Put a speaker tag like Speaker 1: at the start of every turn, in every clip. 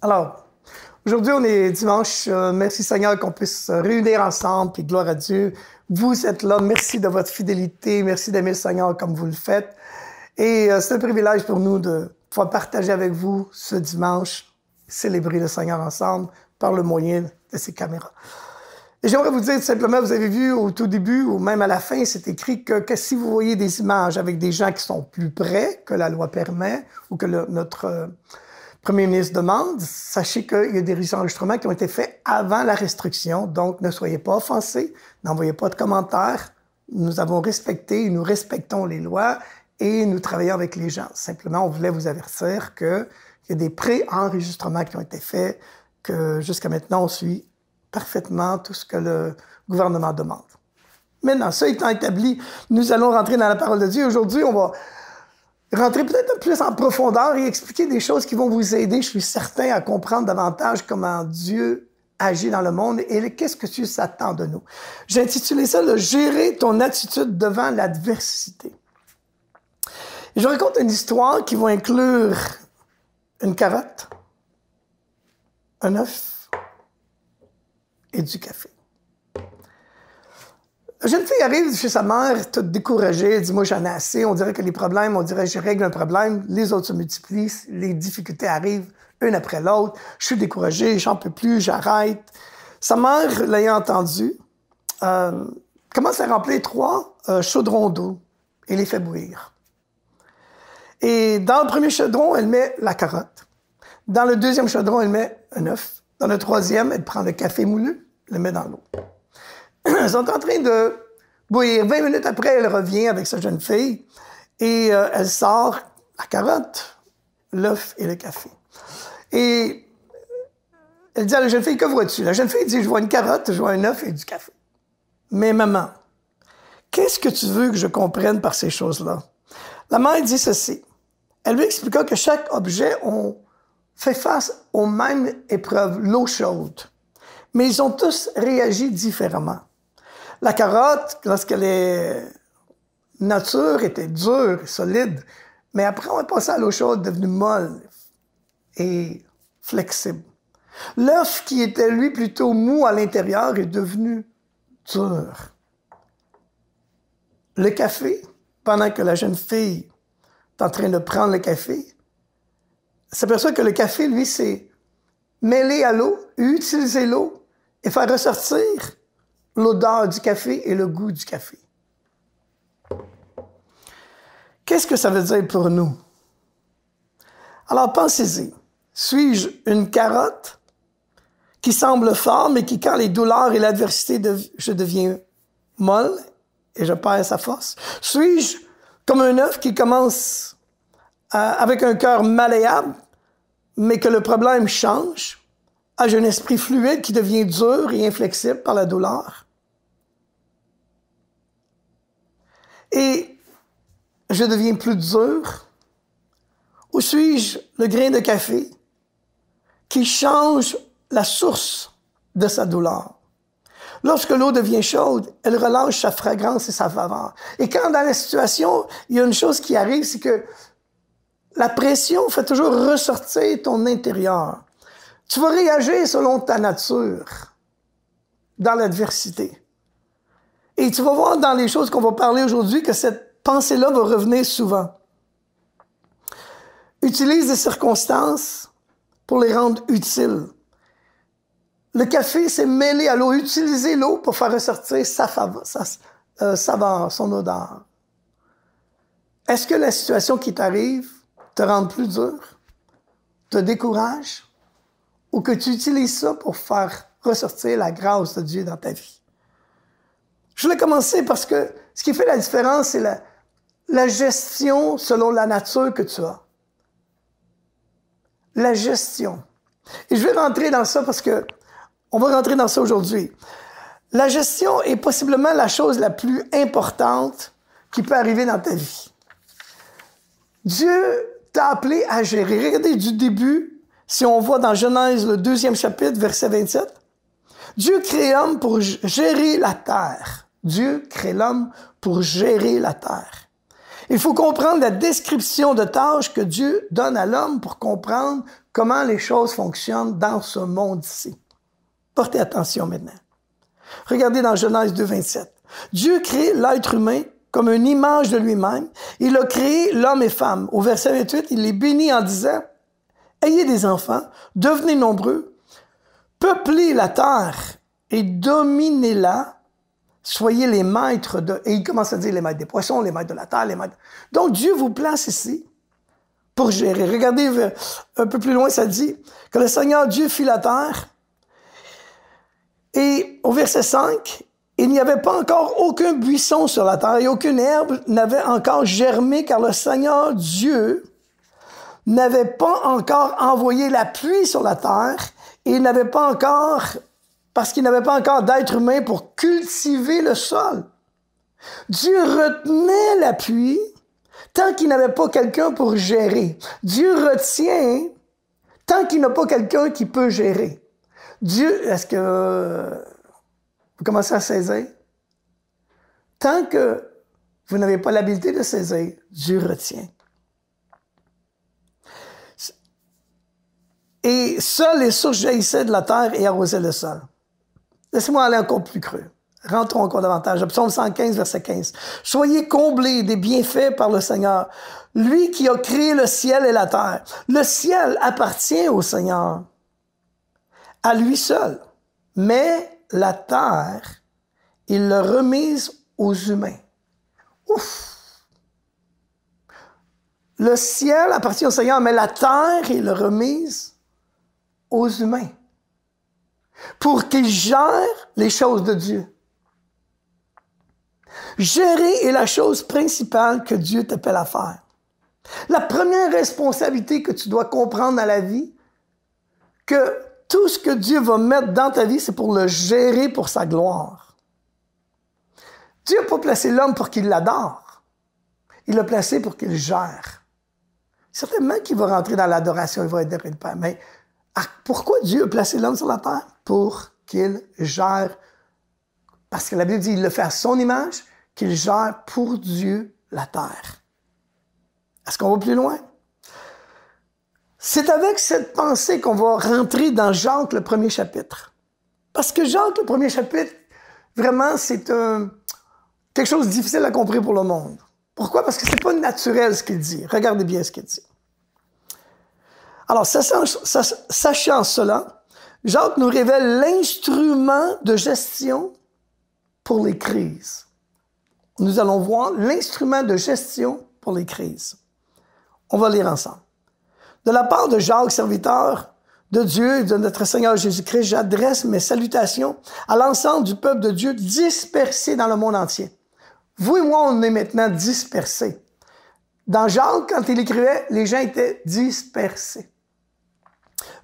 Speaker 1: Alors, aujourd'hui, on est dimanche. Euh, merci Seigneur qu'on puisse se réunir ensemble. Et gloire à Dieu. Vous êtes là. Merci de votre fidélité. Merci d'aimer le Seigneur comme vous le faites. Et euh, c'est un privilège pour nous de pouvoir partager avec vous ce dimanche, célébrer le Seigneur ensemble par le moyen de ces caméras. Et j'aimerais vous dire simplement, vous avez vu au tout début ou même à la fin, c'est écrit que, si vous voyez des images avec des gens qui sont plus près que la loi permet ou que notre euh, premier ministre demande, sachez qu'il y a des enregistrements qui ont été faits avant la restriction, donc ne soyez pas offensés, n'envoyez pas de commentaires. Nous avons respecté et nous respectons les lois et nous travaillons avec les gens. Simplement, on voulait vous avertir qu'il y a des pré-enregistrements qui ont été faits, que jusqu'à maintenant, on suit parfaitement tout ce que le gouvernement demande. Maintenant, ça étant établi, nous allons rentrer dans la parole de Dieu. Aujourd'hui, on va rentrer peut-être plus en profondeur et expliquer des choses qui vont vous aider, je suis certain, à comprendre davantage comment Dieu agit dans le monde et qu'est-ce que Dieu s'attend de nous. J'ai intitulé ça le Gérer ton attitude devant l'adversité. Je raconte une histoire qui va inclure une carotte, un œuf et du café. La jeune fille arrive chez sa mère, toute découragée, elle dit Moi, j'en ai assez. On dirait que les problèmes, on dirait que je règle un problème, les autres se multiplient, les difficultés arrivent une après l'autre. Je suis découragée, j'en peux plus, j'arrête. Sa mère, l'ayant entendu, euh, commence à remplir trois euh, chaudrons d'eau et les fait bouillir. Et dans le premier chaudron, elle met la carotte. Dans le deuxième chaudron, elle met un œuf. Dans le troisième, elle prend le café moulu, le met dans l'eau sont en train de bouillir. 20 minutes après, elle revient avec sa jeune fille et euh, elle sort la carotte, l'œuf et le café. Et elle dit à la jeune fille, que vois-tu? La jeune fille dit, je vois une carotte, je vois un œuf et du café. Mais maman, qu'est-ce que tu veux que je comprenne par ces choses-là? La mère dit ceci. Elle lui expliqua que chaque objet fait face aux mêmes épreuves, l'eau chaude. Mais ils ont tous réagi différemment. La carotte, lorsqu'elle est nature, était dure et solide, mais après on est passé à l'eau chaude, devenue molle et flexible. L'œuf, qui était lui plutôt mou à l'intérieur, est devenu dur. Le café, pendant que la jeune fille est en train de prendre le café, s'aperçoit que le café, lui, c'est mêler à l'eau, utiliser l'eau et faire ressortir l'odeur du café et le goût du café. Qu'est-ce que ça veut dire pour nous? Alors pensez-y. Suis-je une carotte qui semble forte mais qui, quand les douleurs et l'adversité, je deviens molle et je perds sa force? Suis-je comme un œuf qui commence euh, avec un cœur malléable mais que le problème change? As-je un esprit fluide qui devient dur et inflexible par la douleur? et je deviens plus dur? Ou suis-je le grain de café qui change la source de sa douleur? Lorsque l'eau devient chaude, elle relâche sa fragrance et sa faveur. Et quand dans la situation, il y a une chose qui arrive, c'est que la pression fait toujours ressortir ton intérieur. Tu vas réagir selon ta nature dans l'adversité. Et tu vas voir dans les choses qu'on va parler aujourd'hui que cette pensée-là va revenir souvent. Utilise les circonstances pour les rendre utiles. Le café s'est mêlé à l'eau. Utilisez l'eau pour faire ressortir sa, euh, son odeur. Est-ce que la situation qui t'arrive te rend plus dur, te décourage, ou que tu utilises ça pour faire ressortir la grâce de Dieu dans ta vie? Je voulais commencer parce que ce qui fait la différence, c'est la, gestion selon la nature que tu as. La gestion. Et je vais rentrer dans ça parce que on va rentrer dans ça aujourd'hui. La gestion est possiblement la chose la plus importante qui peut arriver dans ta vie. Dieu t'a appelé à gérer. Regardez du début, si on voit dans Genèse le deuxième chapitre, verset 27. Dieu crée homme pour gérer la terre. Dieu crée l'homme pour gérer la terre. Il faut comprendre la description de tâches que Dieu donne à l'homme pour comprendre comment les choses fonctionnent dans ce monde-ci. Portez attention maintenant. Regardez dans Genèse 2, 27. Dieu crée l'être humain comme une image de lui-même. Il a créé l'homme et femme. Au verset 28, il les bénit en disant, Ayez des enfants, devenez nombreux, peuplez la terre et dominez-la, Soyez les maîtres de... Et il commence à dire les maîtres des poissons, les maîtres de la terre, les maîtres... Donc Dieu vous place ici pour gérer. Regardez euh, un peu plus loin, ça dit que le Seigneur Dieu fit la terre. Et au verset 5, il n'y avait pas encore aucun buisson sur la terre et aucune herbe n'avait encore germé car le Seigneur Dieu n'avait pas encore envoyé la pluie sur la terre et n'avait pas encore parce qu'il n'avait pas encore d'être humain pour cultiver le sol. Dieu retenait l'appui tant qu'il n'avait pas quelqu'un pour gérer. Dieu retient tant qu'il n'a pas quelqu'un qui peut gérer. Dieu, est-ce que euh, vous commencez à saisir? Tant que vous n'avez pas l'habileté de saisir, Dieu retient. Et seul les sources jaillissaient de la terre et arrosaient le sol. Laissez-moi aller encore plus creux. Rentrons encore davantage. 115, verset 15. Soyez comblés des bienfaits par le Seigneur, lui qui a créé le ciel et la terre. Le ciel appartient au Seigneur, à lui seul. Mais la terre, il le remise aux humains. Ouf! Le ciel appartient au Seigneur, mais la terre, il le remise aux humains pour qu'il gère les choses de Dieu. Gérer est la chose principale que Dieu t'appelle à faire. La première responsabilité que tu dois comprendre dans la vie, que tout ce que Dieu va mettre dans ta vie, c'est pour le gérer pour sa gloire. Dieu n'a pas placé l'homme pour qu'il l'adore. Il l'a placé pour qu'il gère. Certainement qu'il va rentrer dans l'adoration, il va être le Père, mais ah, pourquoi Dieu a placé l'homme sur la terre? Pour qu'il gère. Parce que la Bible dit qu'il le fait à son image, qu'il gère pour Dieu la terre. Est-ce qu'on va plus loin? C'est avec cette pensée qu'on va rentrer dans Jean le premier chapitre. Parce que Jacques, le premier chapitre, vraiment, c'est quelque chose de difficile à comprendre pour le monde. Pourquoi? Parce que ce n'est pas naturel ce qu'il dit. Regardez bien ce qu'il dit. Alors, sachant, cela, Jacques nous révèle l'instrument de gestion pour les crises. Nous allons voir l'instrument de gestion pour les crises. On va lire ensemble. De la part de Jacques, serviteur de Dieu et de notre Seigneur Jésus-Christ, j'adresse mes salutations à l'ensemble du peuple de Dieu dispersé dans le monde entier. Vous et moi, on est maintenant dispersés. Dans Jacques, quand il écrivait, les gens étaient dispersés.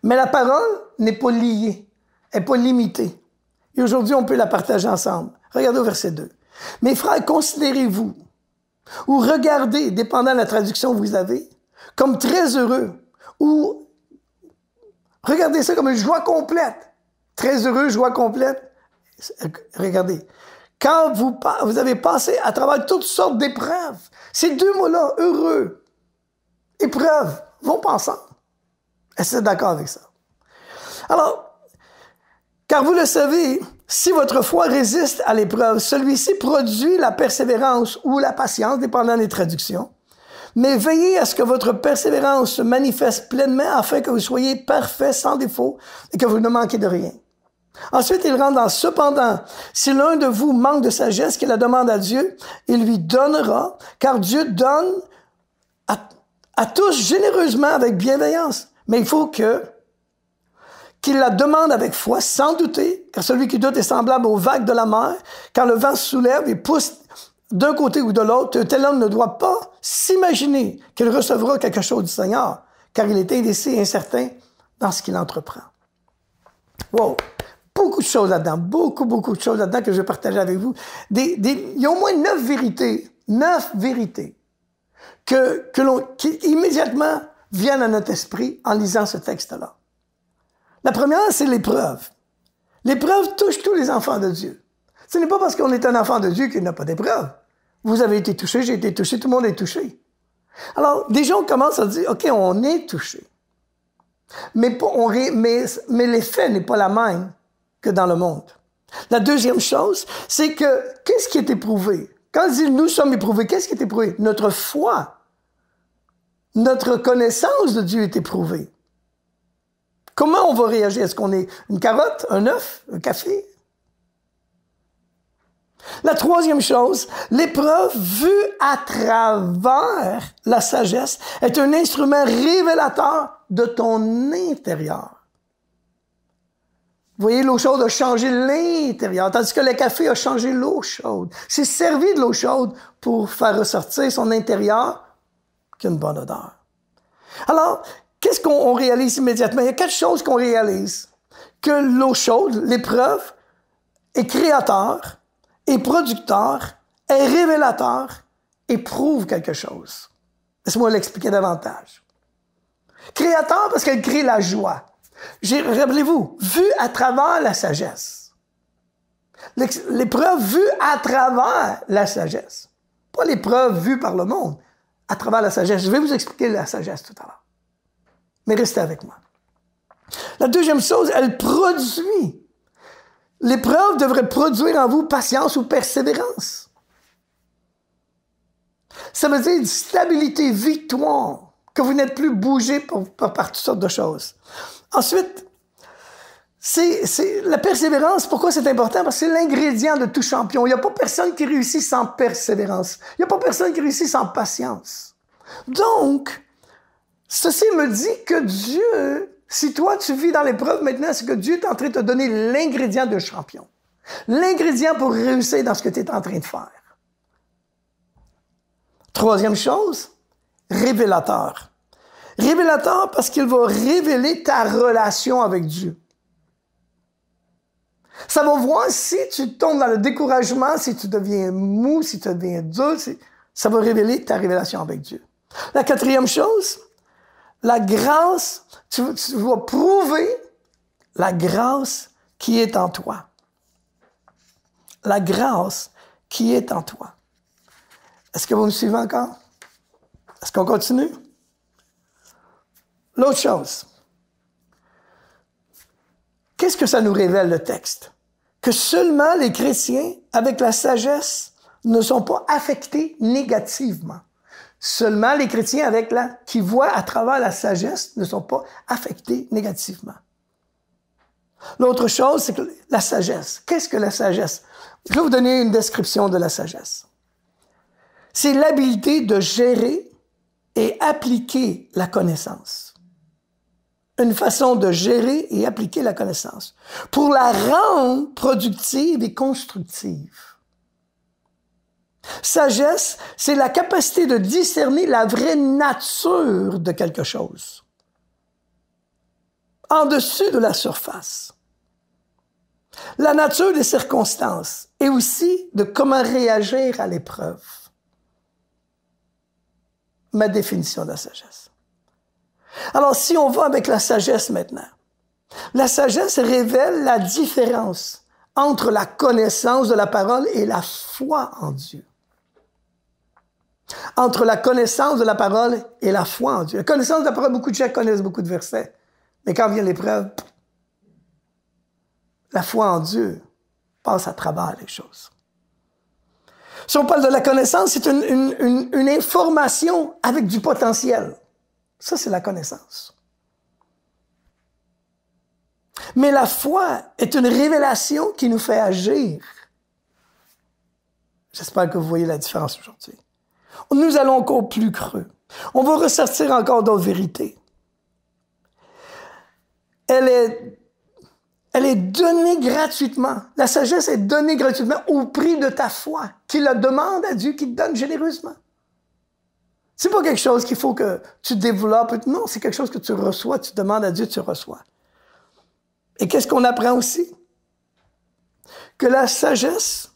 Speaker 1: Mais la parole n'est pas liée, elle n'est pas limitée. Et aujourd'hui, on peut la partager ensemble. Regardez au verset 2. Mes frères, considérez-vous, ou regardez, dépendant de la traduction que vous avez, comme très heureux, ou regardez ça comme une joie complète. Très heureux, joie complète. Regardez. Quand vous, vous avez passé à travers toutes sortes d'épreuves, ces deux mots-là, heureux, épreuves, vont pas ensemble. Est-ce que d'accord avec ça? Alors, car vous le savez, si votre foi résiste à l'épreuve, celui-ci produit la persévérance ou la patience, dépendant des traductions. Mais veillez à ce que votre persévérance se manifeste pleinement afin que vous soyez parfait, sans défaut, et que vous ne manquez de rien. Ensuite, il rentre dans cependant, si l'un de vous manque de sagesse, qu'il la demande à Dieu, il lui donnera, car Dieu donne à tous généreusement avec bienveillance mais il faut que qu'il la demande avec foi, sans douter, car celui qui doute est semblable aux vagues de la mer, quand le vent soulève et pousse d'un côté ou de l'autre, tel homme ne doit pas s'imaginer qu'il recevra quelque chose du Seigneur, car il est indécis et incertain dans ce qu'il entreprend. Wow! Beaucoup de choses là-dedans, beaucoup, beaucoup de choses là-dedans que je partage avec vous. Des, il y a au moins neuf vérités, neuf vérités que, que l'on, qui immédiatement viennent à notre esprit en lisant ce texte-là. La première, c'est l'épreuve. L'épreuve touche tous les enfants de Dieu. Ce n'est pas parce qu'on est un enfant de Dieu qu'il n'a pas d'épreuve. Vous avez été touché, j'ai été touché, tout le monde est touché. Alors, des gens commencent à dire, OK, on est touché. Mais, mais, l'effet n'est pas la même que dans le monde. La deuxième chose, c'est que qu'est-ce qui est éprouvé? Quand ils nous sommes éprouvés, qu'est-ce qui est éprouvé? Notre foi notre connaissance de Dieu est éprouvée. Comment on va réagir? Est-ce qu'on est une carotte, un œuf, un café? La troisième chose, l'épreuve vue à travers la sagesse est un instrument révélateur de ton intérieur. Vous voyez, l'eau chaude a changé l'intérieur, tandis que le café a changé l'eau chaude. C'est servi de l'eau chaude pour faire ressortir son intérieur qu'une bonne odeur. Alors, qu'est-ce qu'on réalise immédiatement? Il y a quelque chose qu'on réalise. Que l'eau chaude, l'épreuve, est créateur, est producteur, est révélateur et prouve quelque chose. Laisse-moi l'expliquer davantage. Créateur parce qu'elle crée la joie. Rappelez-vous, vue à travers la sagesse. L'épreuve vue à travers la sagesse. Pas l'épreuve vue par le monde à travers la sagesse. Je vais vous expliquer la sagesse tout à l'heure. Mais restez avec moi. La deuxième chose, elle produit. L'épreuve devrait produire en vous patience ou persévérance. Ça veut dire une stabilité, victoire, que vous n'êtes plus bougé par, par toutes sortes de choses. Ensuite, c'est la persévérance. Pourquoi c'est important? Parce que c'est l'ingrédient de tout champion. Il n'y a pas personne qui réussit sans persévérance. Il n'y a pas personne qui réussit sans patience. Donc, ceci me dit que Dieu, si toi tu vis dans l'épreuve maintenant, c'est que Dieu est en train de te donner l'ingrédient de champion. L'ingrédient pour réussir dans ce que tu es en train de faire. Troisième chose, révélateur. Révélateur parce qu'il va révéler ta relation avec Dieu. Ça va voir si tu tombes dans le découragement, si tu deviens mou, si tu deviens doux. ça va révéler ta révélation avec Dieu. La quatrième chose, la grâce, tu, tu vas prouver la grâce qui est en toi. La grâce qui est en toi. Est-ce que vous me suivez encore? Est-ce qu'on continue? L'autre chose, Qu'est-ce que ça nous révèle le texte? Que seulement les chrétiens, avec la sagesse, ne sont pas affectés négativement. Seulement les chrétiens avec la, qui voient à travers la sagesse ne sont pas affectés négativement. L'autre chose, c'est que la sagesse. Qu'est-ce que la sagesse? Je vais vous donner une description de la sagesse. C'est l'habileté de gérer et appliquer la connaissance une façon de gérer et appliquer la connaissance pour la rendre productive et constructive. Sagesse, c'est la capacité de discerner la vraie nature de quelque chose, en dessus de la surface, la nature des circonstances et aussi de comment réagir à l'épreuve. Ma définition de la sagesse. Alors si on va avec la sagesse maintenant, la sagesse révèle la différence entre la connaissance de la parole et la foi en Dieu. Entre la connaissance de la parole et la foi en Dieu. La connaissance de la parole, beaucoup de gens connaissent beaucoup de versets, mais quand vient l'épreuve, la foi en Dieu passe à travers les choses. Si on parle de la connaissance, c'est une, une information avec du potentiel. Ça, c'est la connaissance. Mais la foi est une révélation qui nous fait agir. J'espère que vous voyez la différence aujourd'hui. Nous allons encore plus creux. On va ressortir encore d'autres vérités. Elle est, elle est donnée gratuitement. La sagesse est donnée gratuitement au prix de ta foi, qui la demande à Dieu, qui te donne généreusement. C'est pas quelque chose qu'il faut que tu développes. Non, c'est quelque chose que tu reçois, tu demandes à Dieu, tu reçois. Et qu'est-ce qu'on apprend aussi? Que la sagesse,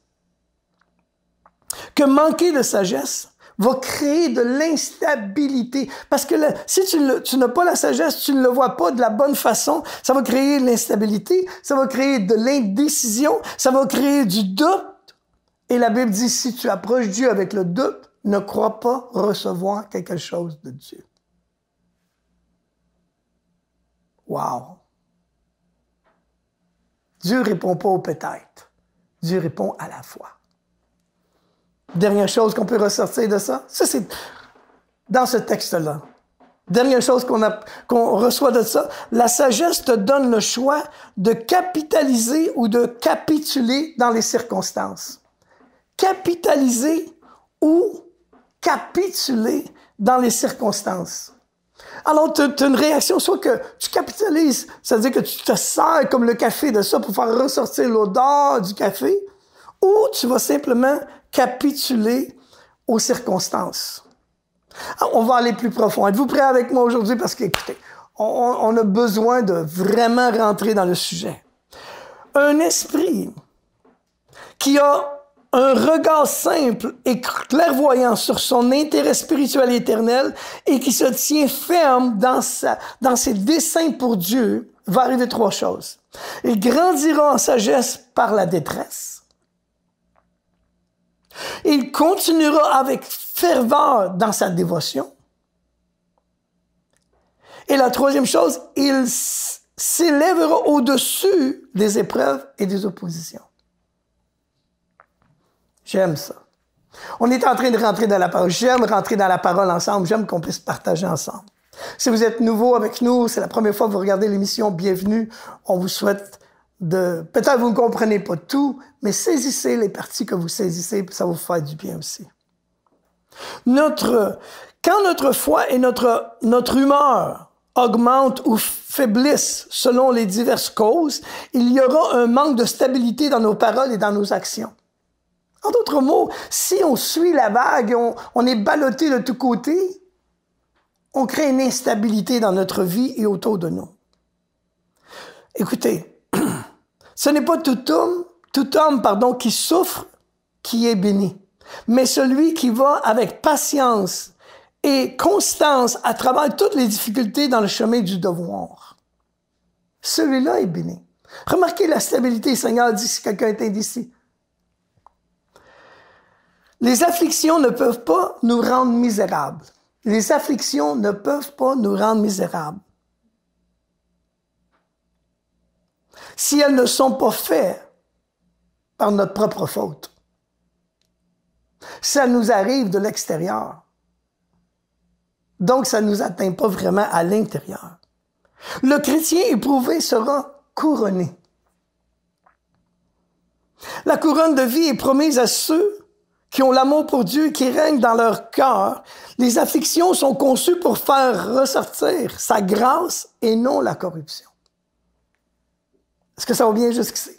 Speaker 1: que manquer de sagesse va créer de l'instabilité. Parce que si tu, tu n'as pas la sagesse, tu ne le vois pas de la bonne façon, ça va créer de l'instabilité, ça va créer de l'indécision, ça va créer du doute. Et la Bible dit, si tu approches Dieu avec le doute, ne croit pas recevoir quelque chose de Dieu. Wow! Dieu répond pas au peut-être. Dieu répond à la foi. Dernière chose qu'on peut ressortir de ça, ça c'est dans ce texte-là. Dernière chose qu'on qu'on reçoit de ça, la sagesse te donne le choix de capitaliser ou de capituler dans les circonstances. Capitaliser ou capituler dans les circonstances. Alors, tu as une réaction, soit que tu capitalises, c'est-à-dire que tu te sers comme le café de ça pour faire ressortir l'odeur du café, ou tu vas simplement capituler aux circonstances. Ah, on va aller plus profond. Êtes-vous prêts avec moi aujourd'hui? Parce que, écoutez, on, on a besoin de vraiment rentrer dans le sujet. Un esprit qui a un regard simple et clairvoyant sur son intérêt spirituel éternel et qui se tient ferme dans, dans ses desseins pour Dieu, va arriver trois choses. Il grandira en sagesse par la détresse. Il continuera avec ferveur dans sa dévotion. Et la troisième chose, il s'élèvera au-dessus des épreuves et des oppositions. J'aime ça. On est en train de rentrer dans la parole. J'aime rentrer dans la parole ensemble. J'aime qu'on puisse partager ensemble. Si vous êtes nouveau avec nous, c'est la première fois que vous regardez l'émission, bienvenue. On vous souhaite de... Peut-être vous ne comprenez pas tout, mais saisissez les parties que vous saisissez, ça vous fera du bien aussi. Notre... Quand notre foi et notre, notre humeur augmentent ou faiblissent selon les diverses causes, il y aura un manque de stabilité dans nos paroles et dans nos actions. En d'autres mots, si on suit la vague, on, on est ballotté de tous côtés, on crée une instabilité dans notre vie et autour de nous. Écoutez, ce n'est pas tout homme, tout homme pardon, qui souffre qui est béni, mais celui qui va avec patience et constance à travers toutes les difficultés dans le chemin du devoir. Celui-là est béni. Remarquez la stabilité, Seigneur dit si quelqu'un est indécis. Les afflictions ne peuvent pas nous rendre misérables. Les afflictions ne peuvent pas nous rendre misérables. Si elles ne sont pas faites par notre propre faute. Ça nous arrive de l'extérieur. Donc, ça ne nous atteint pas vraiment à l'intérieur. Le chrétien éprouvé sera couronné. La couronne de vie est promise à ceux qui ont l'amour pour Dieu qui règne dans leur cœur, les afflictions sont conçues pour faire ressortir sa grâce et non la corruption. Est-ce que ça va jusqu'ici?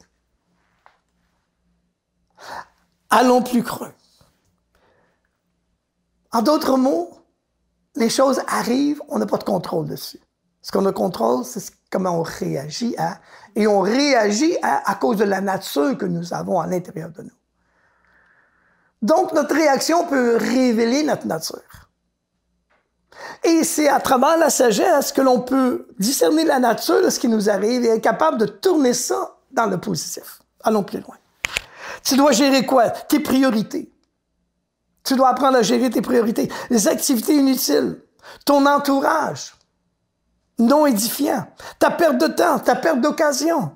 Speaker 1: Allons plus creux. En d'autres mots, les choses arrivent, on n'a pas de contrôle dessus. Ce qu'on a contrôle, c'est comment on réagit à, et on réagit à, à cause de la nature que nous avons à l'intérieur de nous. Donc, notre réaction peut révéler notre nature. Et c'est à travers la sagesse que l'on peut discerner la nature de ce qui nous arrive et être capable de tourner ça dans le positif. Allons plus loin. Tu dois gérer quoi? Tes priorités. Tu dois apprendre à gérer tes priorités. Les activités inutiles, ton entourage non édifiant, ta perte de temps, ta perte d'occasion,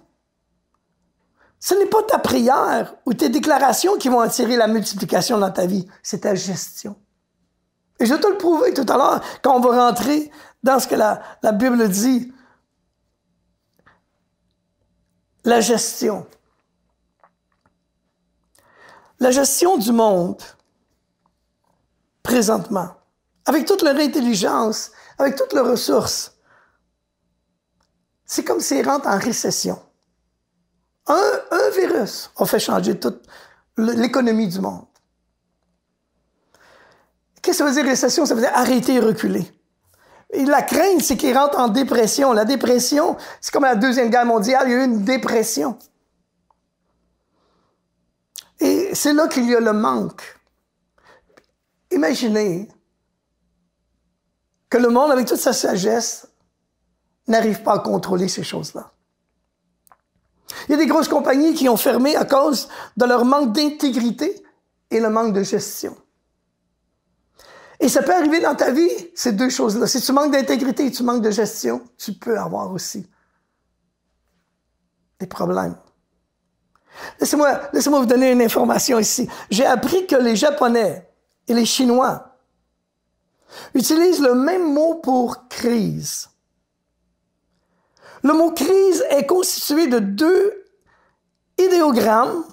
Speaker 1: ce n'est pas ta prière ou tes déclarations qui vont attirer la multiplication dans ta vie, c'est ta gestion. Et je vais te le prouver tout à l'heure quand on va rentrer dans ce que la, Bible dit. La gestion. La gestion du monde, présentement, avec toute leur intelligence, avec toutes leurs ressources, c'est comme s'ils rentrent en récession. Un, virus a fait changer toute l'économie du monde. Qu'est-ce que ça veut dire récession? Ça veut dire arrêter et reculer. Et la crainte, c'est qu'il rentre en dépression. La dépression, c'est comme la Deuxième Guerre mondiale, il y a eu une dépression. Et c'est là qu'il y a le manque. Imaginez que le monde, avec toute sa sagesse, n'arrive pas à contrôler ces choses-là. Il y a des grosses compagnies qui ont fermé à cause de leur manque d'intégrité et le manque de gestion. Et ça peut arriver dans ta vie, ces deux choses-là. Si tu manques d'intégrité et tu manques de gestion, tu peux avoir aussi des problèmes. Laissez-moi laissez vous donner une information ici. J'ai appris que les Japonais et les Chinois utilisent le même mot pour crise. Le mot crise est constitué de deux idéogrammes.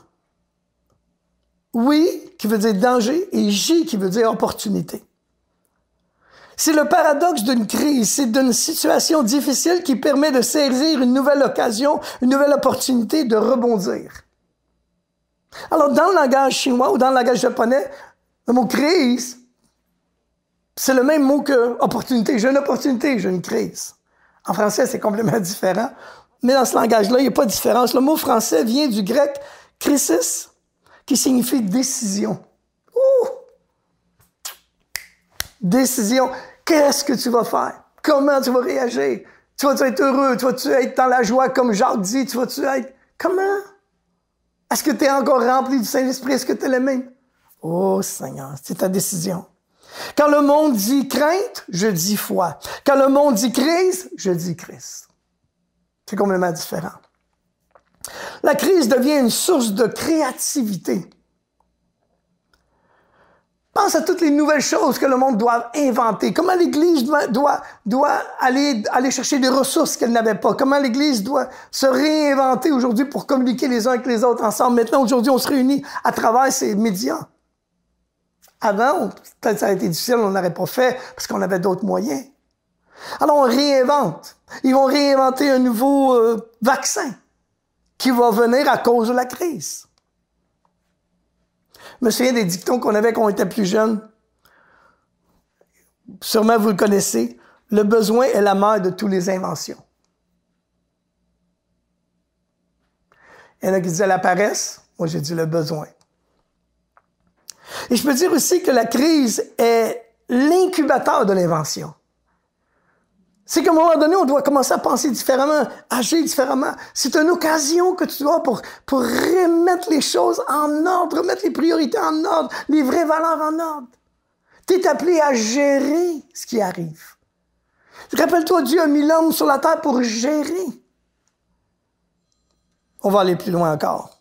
Speaker 1: Oui, qui veut dire danger, et J, qui veut dire opportunité. C'est le paradoxe d'une crise, c'est d'une situation difficile qui permet de saisir une nouvelle occasion, une nouvelle opportunité de rebondir. Alors, dans le langage chinois ou dans le langage japonais, le mot crise, c'est le même mot que opportunité. J'ai une opportunité, j'ai une crise. En français, c'est complètement différent. Mais dans ce langage-là, il n'y a pas de différence. Le mot français vient du grec crisis, qui signifie décision. Ouh! Décision. Qu'est-ce que tu vas faire? Comment tu vas réagir? Tu vas-tu être heureux? Tu vas-tu être dans la joie comme Jacques dit? Tu vas-tu être... Comment? Est-ce que tu es encore rempli du Saint-Esprit? Est-ce que tu es le même? Oh Seigneur, c'est ta décision. Quand le monde dit crainte, je dis foi. Quand le monde dit crise, je dis Christ. C'est complètement différent. La crise devient une source de créativité. Pense à toutes les nouvelles choses que le monde doit inventer. Comment l'Église doit, aller, aller chercher des ressources qu'elle n'avait pas. Comment l'Église doit se réinventer aujourd'hui pour communiquer les uns avec les autres ensemble. Maintenant, aujourd'hui, on se réunit à travers ces médias. Avant, peut-être ça a été difficile, on n'aurait pas fait parce qu'on avait d'autres moyens. Alors on réinvente. Ils vont réinventer un nouveau euh, vaccin qui va venir à cause de la crise. Je me souviens des dictons qu'on avait quand on était plus jeune. Sûrement vous le connaissez. Le besoin est la mère de toutes les inventions. Il y en a qui disaient la paresse. Moi, j'ai dit le besoin. Et je peux dire aussi que la crise est l'incubateur de l'invention. C'est qu'à un moment donné, on doit commencer à penser différemment, agir différemment. C'est une occasion que tu dois pour, pour remettre les choses en ordre, remettre les priorités en ordre, les vraies valeurs en ordre. Tu es appelé à gérer ce qui arrive. Rappelle-toi, Dieu a mis l'homme sur la terre pour gérer. On va aller plus loin encore.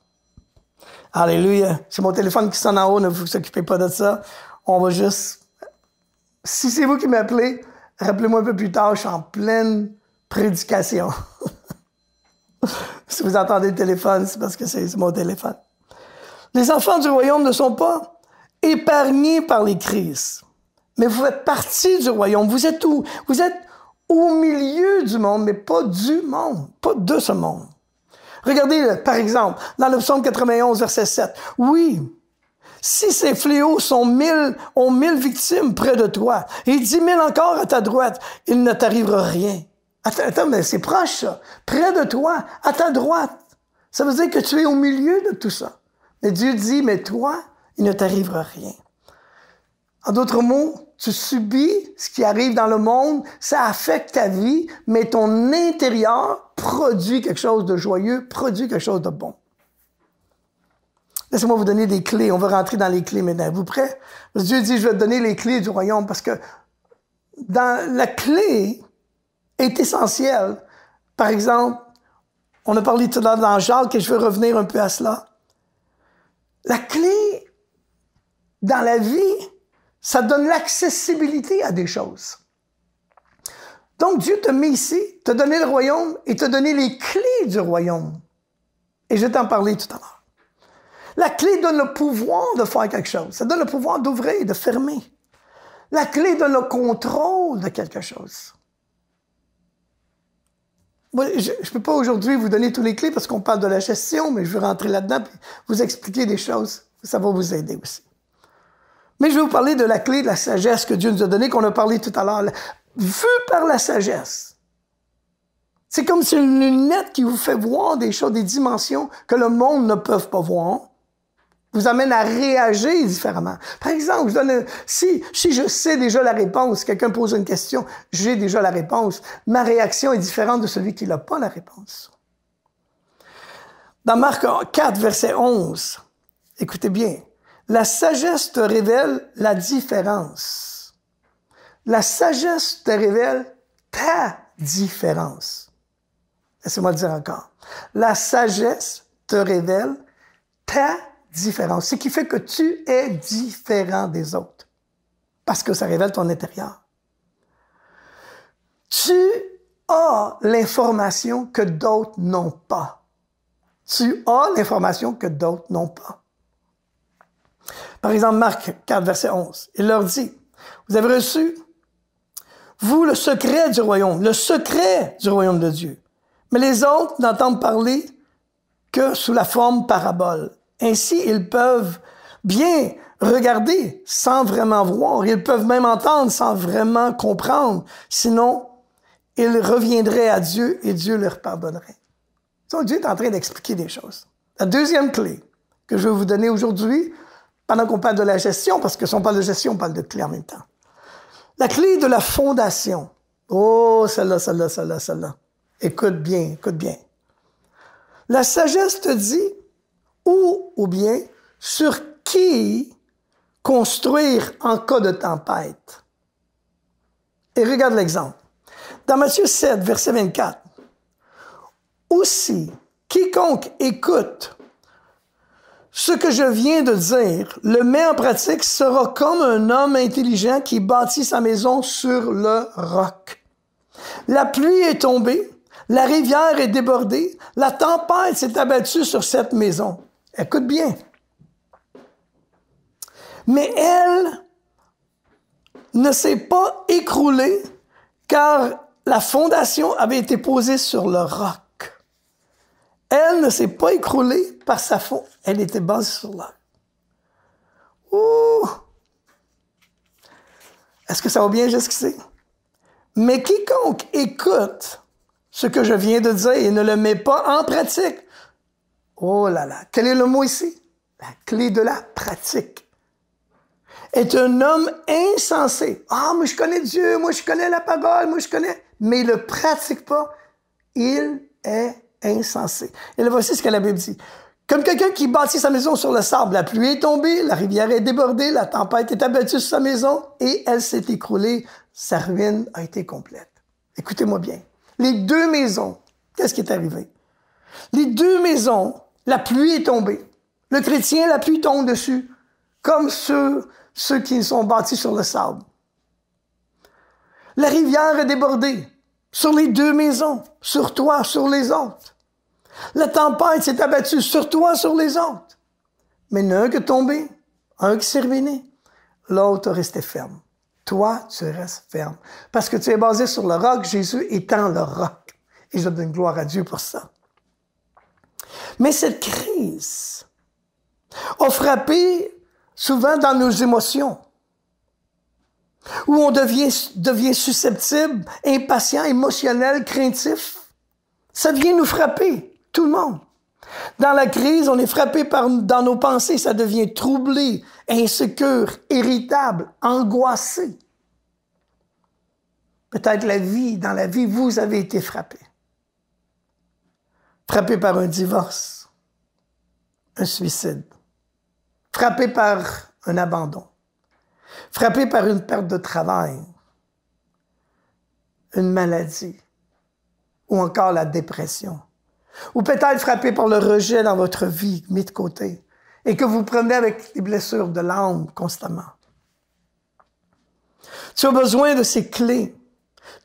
Speaker 1: Alléluia. C'est mon téléphone qui sonne en haut, ne vous occupez pas de ça. On va juste. Si c'est vous qui m'appelez, rappelez-moi un peu plus tard, je suis en pleine prédication. si vous entendez le téléphone, c'est parce que c'est mon téléphone. Les enfants du royaume ne sont pas épargnés par les crises. Mais vous faites partie du royaume. Vous êtes où? Vous êtes au milieu du monde, mais pas du monde, pas de ce monde. Regardez, euh, par exemple, dans le psaume 91, verset 7. Oui, si ces fléaux sont mille, ont mille victimes près de toi, et dix mille encore à ta droite, il ne t'arrivera rien. Attends, attends mais c'est proche, ça. Près de toi, à ta droite. Ça veut dire que tu es au milieu de tout ça. Mais Dieu dit, mais toi, il ne t'arrivera rien. En d'autres mots, tu subis ce qui arrive dans le monde, ça affecte ta vie, mais ton intérieur produit quelque chose de joyeux, produit quelque chose de bon. Laissez-moi vous donner des clés. On va rentrer dans les clés maintenant. Vous prêts? Dieu dit, je vais te donner les clés du royaume parce que dans la clé est essentielle. Par exemple, on a parlé tout à l'heure dans Jacques et je veux revenir un peu à cela. La clé dans la vie, ça donne l'accessibilité à des choses. Donc Dieu te met ici, te donné le royaume et te donné les clés du royaume. Et je t'en parlais tout à l'heure. La clé donne le pouvoir de faire quelque chose. Ça donne le pouvoir d'ouvrir, de fermer. La clé donne le contrôle de quelque chose. je ne peux pas aujourd'hui vous donner toutes les clés parce qu'on parle de la gestion, mais je vais rentrer là-dedans et vous expliquer des choses. Ça va vous aider aussi. Mais je vais vous parler de la clé de la sagesse que Dieu nous a donnée, qu'on a parlé tout à l'heure. Vue par la sagesse. C'est comme si une lunette qui vous fait voir des choses, des dimensions que le monde ne peut pas voir, vous amène à réagir différemment. Par exemple, si, si je sais déjà la réponse, quelqu'un pose une question, j'ai déjà la réponse, ma réaction est différente de celui qui n'a pas la réponse. Dans Marc 4, verset 11, écoutez bien, la sagesse te révèle la différence. La sagesse te révèle ta différence. Laissez-moi le dire encore. La sagesse te révèle ta différence. Ce qui fait que tu es différent des autres. Parce que ça révèle ton intérieur. Tu as l'information que d'autres n'ont pas. Tu as l'information que d'autres n'ont pas. Par exemple, Marc 4, verset 11. Il leur dit, vous avez reçu, vous, le secret du royaume, le secret du royaume de Dieu. Mais les autres n'entendent parler que sous la forme parabole. Ainsi, ils peuvent bien regarder sans vraiment voir. Ils peuvent même entendre sans vraiment comprendre. Sinon, ils reviendraient à Dieu et Dieu leur pardonnerait. Donc Dieu est en train d'expliquer des choses. La deuxième clé que je vais vous donner aujourd'hui pendant qu'on parle de la gestion, parce que si on parle de gestion, on parle de clé en même temps. La clé de la fondation. Oh, celle-là, celle-là, celle-là, celle-là. Écoute bien, écoute bien. La sagesse te dit où ou bien sur qui construire en cas de tempête. Et regarde l'exemple. Dans Matthieu 7, verset 24, aussi, quiconque écoute ce que je viens de dire le met en pratique sera comme un homme intelligent qui bâtit sa maison sur le roc. La pluie est tombée, la rivière est débordée, la tempête s'est abattue sur cette maison. Écoute bien. Mais elle ne s'est pas écroulée car la fondation avait été posée sur le roc. Elle ne s'est pas écroulée par sa faute, elle était basée sur là. Ouh! Est-ce que ça va bien jusqu'ici? Mais quiconque écoute ce que je viens de dire et ne le met pas en pratique, oh là là, quel est le mot ici? La clé de la pratique est un homme insensé. Ah, moi je connais Dieu, moi je connais la parole, moi je connais, mais il ne pratique pas. Il est insensé. Et là, voici ce que la Bible dit. Comme quelqu'un qui bâtit sa maison sur le sable, la pluie est tombée, la rivière est débordée, la tempête est abattue sur sa maison et elle s'est écroulée. Sa ruine a été complète. Écoutez-moi bien. Les deux maisons, qu'est-ce qui est arrivé? Les deux maisons, la pluie est tombée. Le chrétien, la pluie tombe dessus, comme sur ceux qui sont bâtis sur le sable. La rivière est débordée sur les deux maisons, sur toi, sur les autres. La tempête s'est abattue sur toi, sur les autres. Mais il y en un qui tombé, un qui s'est ruiné, l'autre resté ferme. Toi, tu restes ferme. Parce que tu es basé sur le roc, Jésus étant le roc. Et je donne gloire à Dieu pour ça. Mais cette crise a frappé souvent dans nos émotions, où on devient, devient susceptible, impatient, émotionnel, craintif. Ça vient nous frapper. Tout le monde. Dans la crise, on est frappé par, dans nos pensées, ça devient troublé, insécure, irritable, angoissé. Peut-être la vie, dans la vie, vous avez été frappé. Frappé par un divorce, un suicide, frappé par un abandon, frappé par une perte de travail, une maladie ou encore la dépression ou peut-être frappé par le rejet dans votre vie mis de côté, et que vous prenez avec les blessures de l'âme constamment. Tu as besoin de ces clés.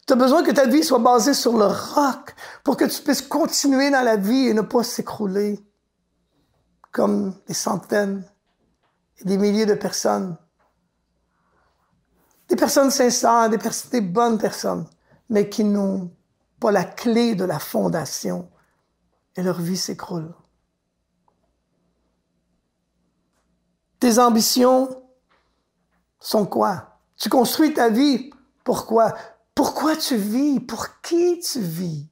Speaker 1: Tu as besoin que ta vie soit basée sur le roc pour que tu puisses continuer dans la vie et ne pas s'écrouler comme des centaines et des milliers de personnes. Des personnes sincères, des, des bonnes personnes, mais qui n'ont pas la clé de la fondation et leur vie s'écroule. Tes ambitions sont quoi? Tu construis ta vie. Pourquoi? Pourquoi tu vis? Pour qui tu vis?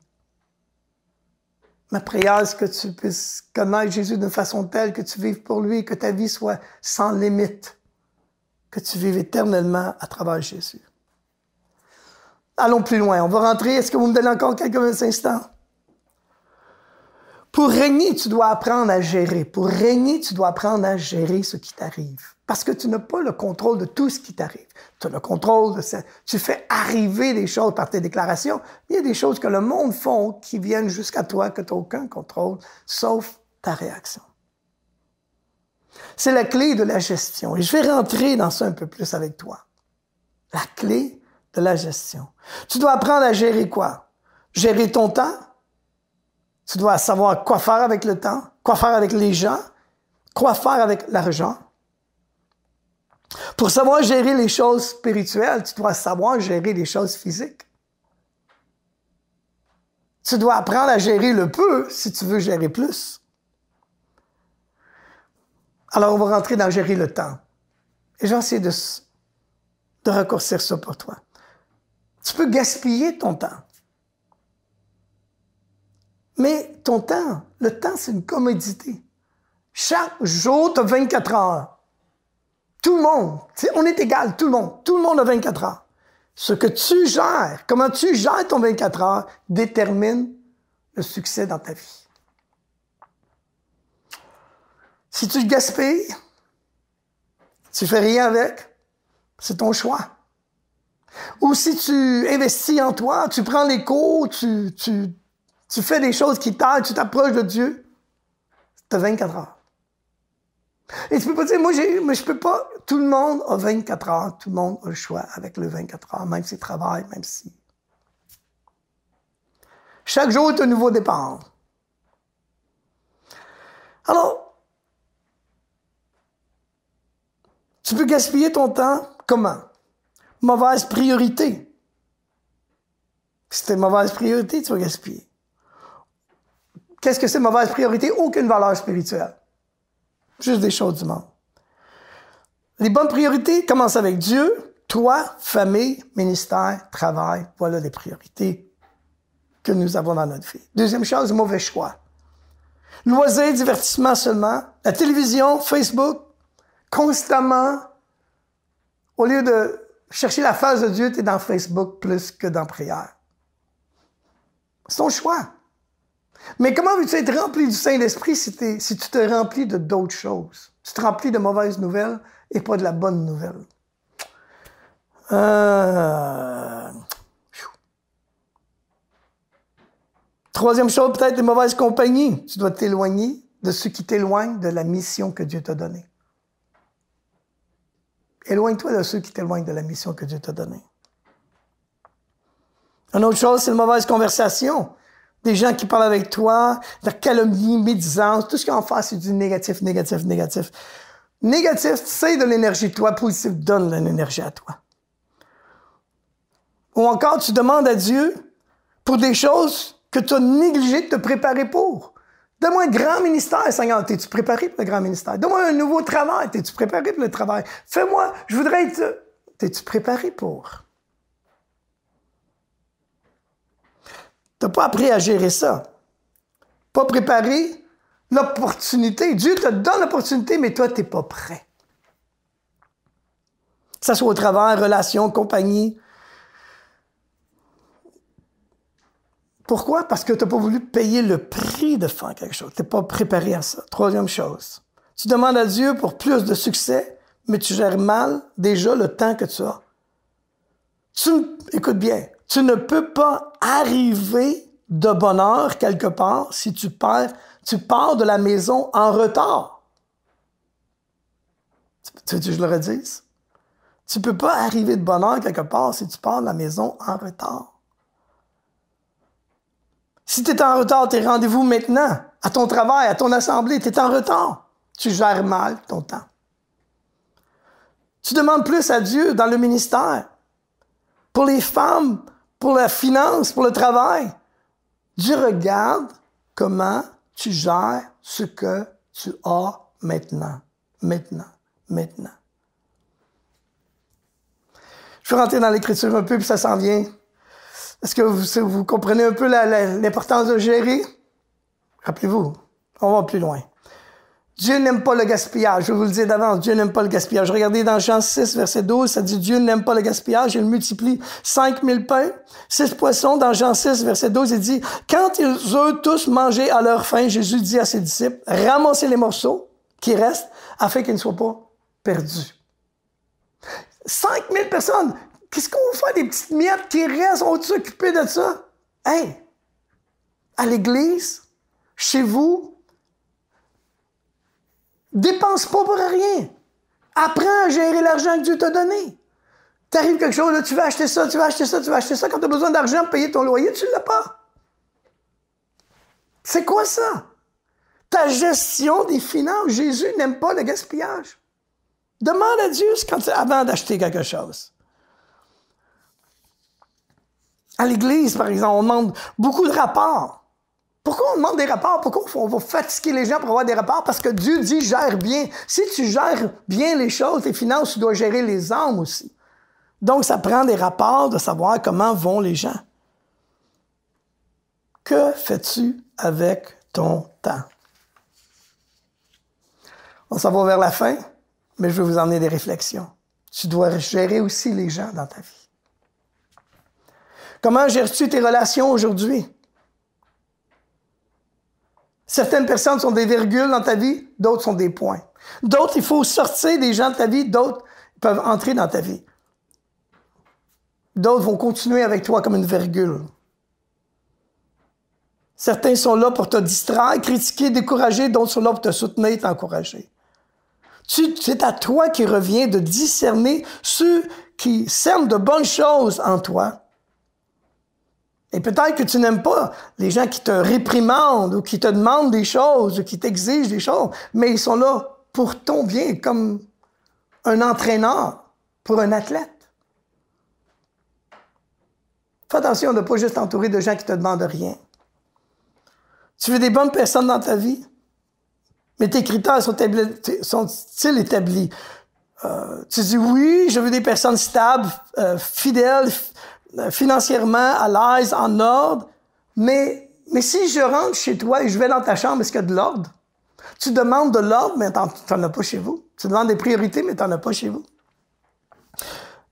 Speaker 1: Ma prière, est que tu puisses connaître Jésus d'une façon telle que tu vives pour lui, que ta vie soit sans limite, que tu vives éternellement à travers Jésus. Allons plus loin. On va rentrer. Est-ce que vous me donnez encore quelques instants? Pour régner, tu dois apprendre à gérer. Pour régner, tu dois apprendre à gérer ce qui t'arrive. Parce que tu n'as pas le contrôle de tout ce qui t'arrive. Tu as le contrôle de ça. Tu fais arriver des choses par tes déclarations. Il y a des choses que le monde font qui viennent jusqu'à toi, que tu n'as aucun contrôle, sauf ta réaction. C'est la clé de la gestion. Et je vais rentrer dans ça un peu plus avec toi. La clé de la gestion. Tu dois apprendre à gérer quoi? Gérer ton temps, tu dois savoir quoi faire avec le temps, quoi faire avec les gens, quoi faire avec l'argent. Pour savoir gérer les choses spirituelles, tu dois savoir gérer les choses physiques. Tu dois apprendre à gérer le peu si tu veux gérer plus. Alors, on va rentrer dans gérer le temps. Et j'ai de, de raccourcir ça pour toi. Tu peux gaspiller ton temps. Mais ton temps, le temps, c'est une commodité. Chaque jour, tu as 24 heures. Tout le monde, on est égal, tout le monde. Tout le monde a 24 heures. Ce que tu gères, comment tu gères ton 24 heures, détermine le succès dans ta vie. Si tu gaspilles, tu fais rien avec, c'est ton choix. Ou si tu investis en toi, tu prends les cours, tu tu fais des choses qui t'aident, tu t'approches de Dieu, tu as 24 heures. Et tu peux pas dire, moi, mais je peux pas, tout le monde a 24 heures, tout le monde a le choix avec le 24 heures, même si travaille, même si. Chaque jour est un nouveau départ. Alors, tu peux gaspiller ton temps comment? Mauvaise priorité. Si c'était mauvaise priorité, tu vas gaspiller. Qu'est-ce que c'est mauvaise priorité? Aucune valeur spirituelle. Juste des choses du monde. Les bonnes priorités commencent avec Dieu, toi, famille, ministère, travail. Voilà les priorités que nous avons dans notre vie. Deuxième chose, mauvais choix. Loisirs, divertissement seulement, la télévision, Facebook, constamment, au lieu de chercher la face de Dieu, tu es dans Facebook plus que dans prière. C'est ton choix. Mais comment veux-tu être rempli du Saint-Esprit si, tu te remplis de d'autres choses? Tu te remplis de mauvaises nouvelles et pas de la bonne nouvelle. Euh, Troisième chose, peut-être des mauvaises compagnies. Tu dois t'éloigner de ceux qui t'éloignent de la mission que Dieu t'a donnée. Éloigne-toi de ceux qui t'éloignent de la mission que Dieu t'a donnée. Une autre chose, c'est une mauvaise conversation des gens qui parlent avec toi, la calomnie, médisance, tout ce qu'on fait, c'est du négatif, négatif, négatif. Négatif, c'est de l'énergie de toi, positif, donne de l'énergie à toi. Ou encore, tu demandes à Dieu pour des choses que tu as négligé de te préparer pour. Donne-moi un grand ministère, Seigneur. T'es-tu préparé pour le grand ministère? Donne-moi un nouveau travail. T'es-tu préparé pour le travail? Fais-moi, je voudrais être... T'es-tu préparé pour? Tu n'as pas appris à gérer ça. Pas préparé, l'opportunité. Dieu te donne l'opportunité, mais toi, tu n'es pas prêt. Que ce soit au travail, relation, compagnie. Pourquoi? Parce que tu n'as pas voulu payer le prix de faire quelque chose. Tu n'es pas préparé à ça. Troisième chose. Tu demandes à Dieu pour plus de succès, mais tu gères mal déjà le temps que tu as. Tu, écoute bien, tu ne peux pas arriver de bonheur quelque part si tu tu pars de la maison en retard. Tu veux que je le redise? Tu peux pas arriver de bonheur quelque part si tu pars de la maison en retard. Si tu es en retard, tes rendez-vous maintenant, à ton travail, à ton assemblée, tu es en retard. Tu gères mal ton temps. Tu demandes plus à Dieu dans le ministère. Pour les femmes, pour la finance, pour le travail. Dieu regarde comment tu gères ce que tu as maintenant, maintenant, maintenant. Je vais rentrer dans l'écriture un peu, puis ça s'en vient. Est-ce que vous, vous, comprenez un peu l'importance de gérer? Rappelez-vous, on va plus loin. Dieu n'aime pas le gaspillage. Je vous le dis d'avance, Dieu n'aime pas le gaspillage. Regardez dans Jean 6, verset 12, ça dit Dieu n'aime pas le gaspillage. Il multiplie 5000 pains, 6 poissons. Dans Jean 6, verset 12, il dit, quand ils eurent tous mangé à leur faim, Jésus dit à ses disciples, ramassez les morceaux qui restent afin qu'ils ne soient pas perdus. 5000 personnes. Qu'est-ce qu'on fait des petites miettes qui restent? On occupé de ça? Hey! À l'église, chez vous, Dépense pas pour rien. Apprends à gérer l'argent que Dieu t'a donné. T'arrives quelque chose, tu vas acheter ça, tu vas acheter ça, tu vas acheter ça. Quand tu as besoin d'argent pour payer ton loyer, tu ne l'as pas. C'est quoi ça? Ta gestion des finances. Jésus n'aime pas le gaspillage. Demande à Dieu avant d'acheter quelque chose. À l'Église, par exemple, on demande beaucoup de rapports. Pourquoi on demande des rapports? Pourquoi on va fatiguer les gens pour avoir des rapports? Parce que Dieu dit gère bien. Si tu gères bien les choses, tes finances, tu dois gérer les âmes aussi. Donc, ça prend des rapports de savoir comment vont les gens. Que fais-tu avec ton temps? On s'en va vers la fin, mais je vais vous emmener des réflexions. Tu dois gérer aussi les gens dans ta vie. Comment gères-tu tes relations aujourd'hui? Certaines personnes sont des virgules dans ta vie, d'autres sont des points. D'autres, il faut sortir des gens de ta vie, d'autres peuvent entrer dans ta vie. D'autres vont continuer avec toi comme une virgule. Certains sont là pour te distraire, critiquer, décourager, d'autres sont là pour te soutenir, et t'encourager. C'est à toi qui revient de discerner ceux qui sèment de bonnes choses en toi et peut-être que tu n'aimes pas les gens qui te réprimandent ou qui te demandent des choses ou qui t'exigent des choses, mais ils sont là pour ton bien, comme un entraîneur pour un athlète. Fais attention de ne pas juste t'entourer de gens qui te demandent rien. Tu veux des bonnes personnes dans ta vie, mais tes critères sont-ils établis? Euh, tu dis oui, je veux des personnes stables, euh, fidèles, euh, financièrement à l'aise, en ordre, mais, mais si je rentre chez toi et je vais dans ta chambre, est-ce qu'il y a de l'ordre? Tu demandes de l'ordre, mais tu n'en as pas chez vous. Tu demandes des priorités, mais tu n'en as pas chez vous.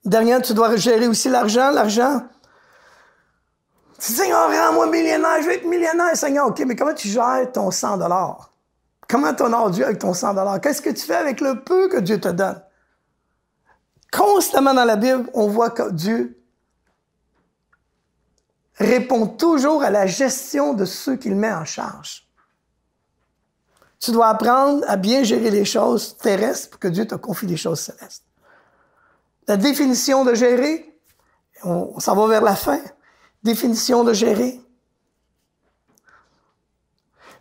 Speaker 1: Dernière, tu dois gérer aussi l'argent. L'argent, tu dis, Seigneur, rends-moi millionnaire, je vais être millionnaire, Seigneur. OK, mais comment tu gères ton 100 Comment ton Dieu avec ton 100 Qu'est-ce que tu fais avec le peu que Dieu te donne? Constamment dans la Bible, on voit que Dieu répond toujours à la gestion de ceux qu'il met en charge. Tu dois apprendre à bien gérer les choses terrestres pour que Dieu te confie les choses célestes. La définition de gérer, on, s'en va vers la fin. Définition de gérer.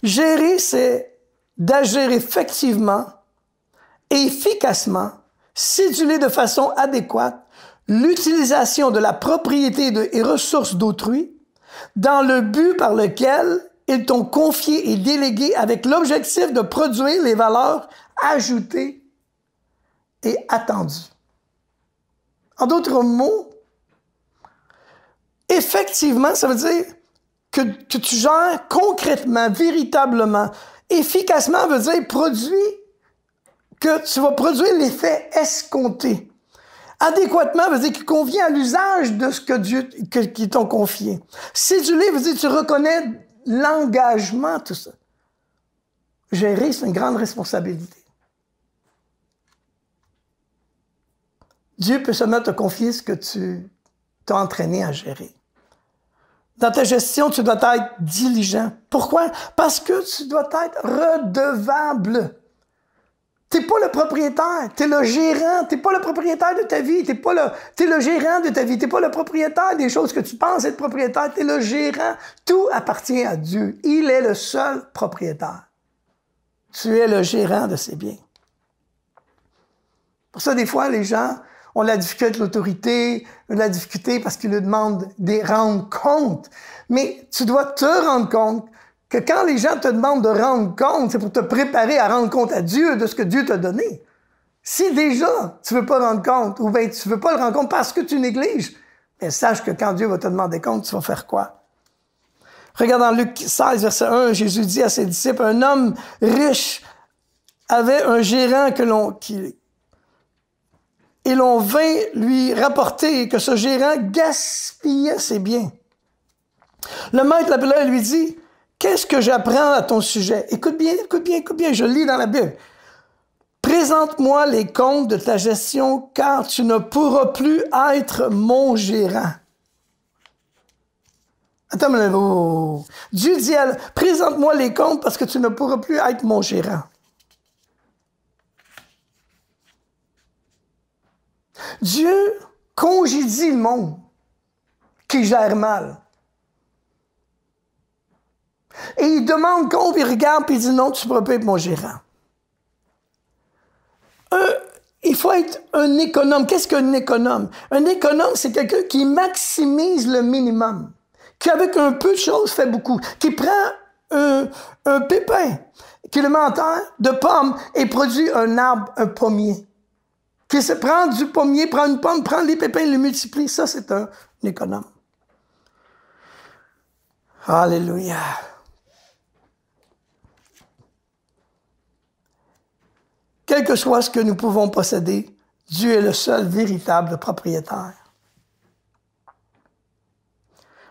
Speaker 1: Gérer, c'est d'agir effectivement, et efficacement, l'es de façon adéquate l'utilisation de la propriété et ressources d'autrui dans le but par lequel ils t'ont confié et délégué avec l'objectif de produire les valeurs ajoutées et attendues. En d'autres mots, effectivement, ça veut dire que, que tu gères concrètement, véritablement, efficacement, veut dire produit, que tu vas produire l'effet escompté. Adéquatement veut dire qu'il convient à l'usage de ce que Dieu, qui t'ont confié. Si tu dire que tu reconnais l'engagement, tout ça. Gérer, c'est une grande responsabilité. Dieu peut seulement te confier ce que tu t'as entraîné à gérer. Dans ta gestion, tu dois être diligent. Pourquoi? Parce que tu dois être redevable. T'es pas le propriétaire, t'es le gérant, t'es pas le propriétaire de ta vie, t'es pas le, le gérant de ta vie, t'es pas le propriétaire des choses que tu penses être propriétaire, t'es le gérant. Tout appartient à Dieu. Il est le seul propriétaire. Tu es le gérant de ses biens. Pour ça, des fois, les gens ont la difficulté de l'autorité, la difficulté parce qu'ils lui demandent des rendre compte. Mais tu dois te rendre compte que quand les gens te demandent de rendre compte, c'est pour te préparer à rendre compte à Dieu de ce que Dieu t'a donné. Si déjà tu ne veux pas rendre compte, ou bien tu ne veux pas le rendre compte parce que tu négliges, mais sache que quand Dieu va te demander compte, tu vas faire quoi? Regarde dans Luc 16, verset 1, Jésus dit à ses disciples, un homme riche avait un gérant que l'on... et l'on vint lui rapporter que ce gérant gaspillait ses biens. Le maître l'appela et lui dit, Qu'est-ce que j'apprends à ton sujet? Écoute bien, écoute bien, écoute bien, je lis dans la Bible. Présente-moi les comptes de ta gestion, car tu ne pourras plus être mon gérant. Attends, mais oh, oh, oh, oh. Dieu dit présente-moi les comptes parce que tu ne pourras plus être mon gérant. Dieu congédie le monde qui gère mal. Et il demande qu'on regarde, puis il dit non, tu peux pas être mon gérant. il faut être un économe. Qu'est-ce qu'un économe? Un économe, c'est quelqu'un qui maximise le minimum, qui avec un peu de choses fait beaucoup, qui prend un, pépin, qui le met en terre de pomme et produit un arbre, un pommier. Qui se prend du pommier, prend une pomme, prend les pépins, les multiplie. Ça, c'est un, un économe. Alléluia. Quel que soit ce que nous pouvons posséder, Dieu est le seul véritable propriétaire.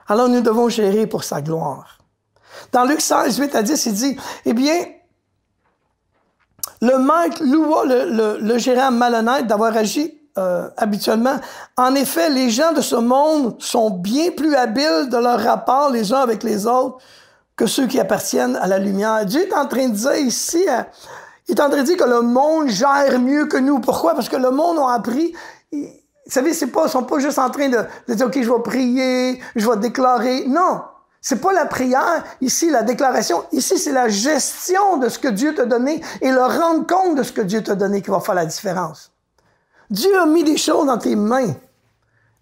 Speaker 1: Alors nous devons gérer pour sa gloire. Dans Luc 16, 8 à 10, il dit, eh bien, le maître loua le, gérant malhonnête d'avoir agi euh, habituellement. En effet, les gens de ce monde sont bien plus habiles de leur rapport les uns avec les autres que ceux qui appartiennent à la lumière. Dieu est en train de dire ici à, il train de dire que le monde gère mieux que nous. Pourquoi? Parce que le monde a appris. vous savez, c'est pas, ils sont pas juste en train de, dire, OK, je vais prier, je vais déclarer. Non. C'est pas la prière, ici, la déclaration. Ici, c'est la gestion de ce que Dieu t'a donné et le rendre compte de ce que Dieu t'a donné qui va faire la différence. Dieu a mis des choses dans tes mains.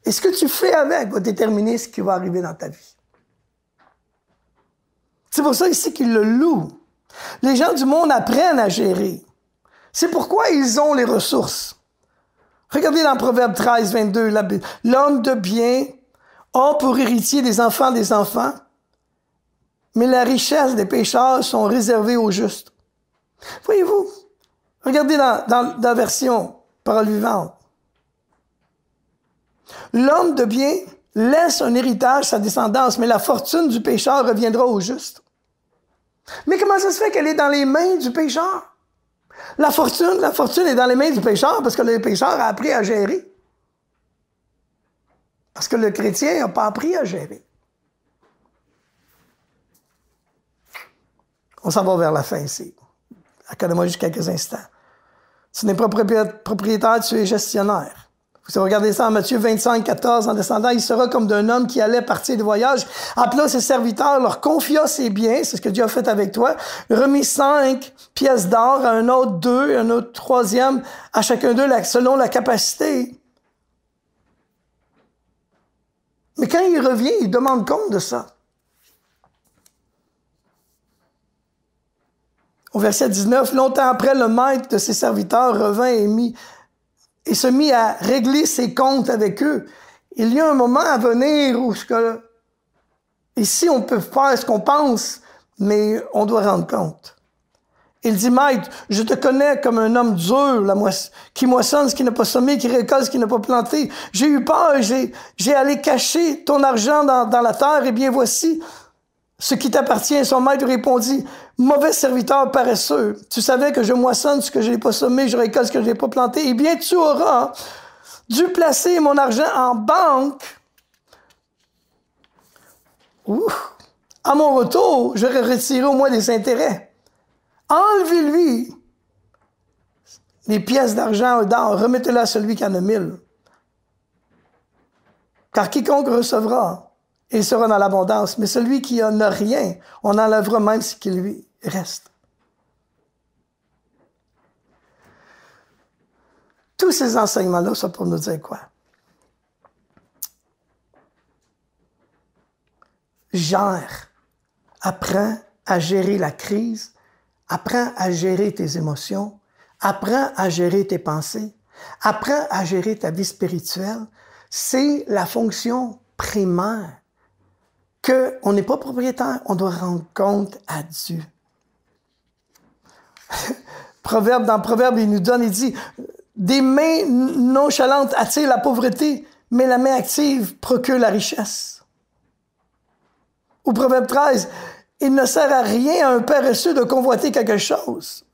Speaker 1: Et ce que tu fais avec va déterminer ce qui va arriver dans ta vie. C'est pour ça ici qu'il le loue. Les gens du monde apprennent à gérer. C'est pourquoi ils ont les ressources. Regardez dans Proverbe 13, 22, l'homme de bien a pour héritier des enfants des enfants, mais la richesse des pécheurs sont réservées aux justes. Voyez-vous, regardez dans, la version parole vivante. L'homme de bien laisse un héritage sa descendance, mais la fortune du pécheur reviendra au juste. Mais comment ça se fait qu'elle est dans les mains du pécheur? La fortune, la fortune est dans les mains du pécheur parce que le pécheur a appris à gérer. Parce que le chrétien n'a pas appris à gérer. On s'en va vers la fin ici. Accordez-moi juste quelques instants. Tu n'es pas propriétaire, tu es gestionnaire. Vous regardez ça en Matthieu 25, 14, en descendant, il sera comme d'un homme qui allait partir de voyage, appela ses serviteurs, leur confia ses biens, c'est ce que Dieu a fait avec toi, remis cinq pièces d'or, à un autre deux, un autre troisième, à chacun d'eux selon la capacité. Mais quand il revient, il demande compte de ça. Au verset 19, longtemps après, le maître de ses serviteurs revint et mit et se mit à régler ses comptes avec eux. Il y a un moment à venir où ce que, ici, on peut faire ce qu'on pense, mais on doit rendre compte. Il dit, Maître, je te connais comme un homme dur, qui moissonne ce qui n'a pas semé, qui récolte ce qui n'a pas planté. J'ai eu peur, j'ai allé cacher ton argent dans, dans la terre, et bien voici, ce qui t'appartient. Son maître répondit, mauvais serviteur paresseux, tu savais que je moissonne ce que je n'ai pas semé, je récolte ce que je n'ai pas planté. Eh bien, tu auras dû placer mon argent en banque. À mon retour, j'aurais retiré au moins des intérêts. Enlevez-lui les pièces d'argent d'or, remettez-les à celui qui en a mille. Car quiconque recevra il sera dans l'abondance. Mais celui qui en a rien, on enlèvera même ce qui lui reste. Tous ces enseignements-là sont pour nous dire quoi? Gère. Apprends à gérer la crise. Apprends à gérer tes émotions. Apprends à gérer tes pensées. Apprends à gérer ta vie spirituelle. C'est la fonction primaire on n'est pas propriétaire, on doit rendre compte à Dieu. Proverbe, dans Proverbe, il nous donne, il dit, des mains nonchalantes attirent la pauvreté, mais la main active procure la richesse. Ou Proverbe 13, il ne sert à rien à un paresseux de convoiter quelque chose,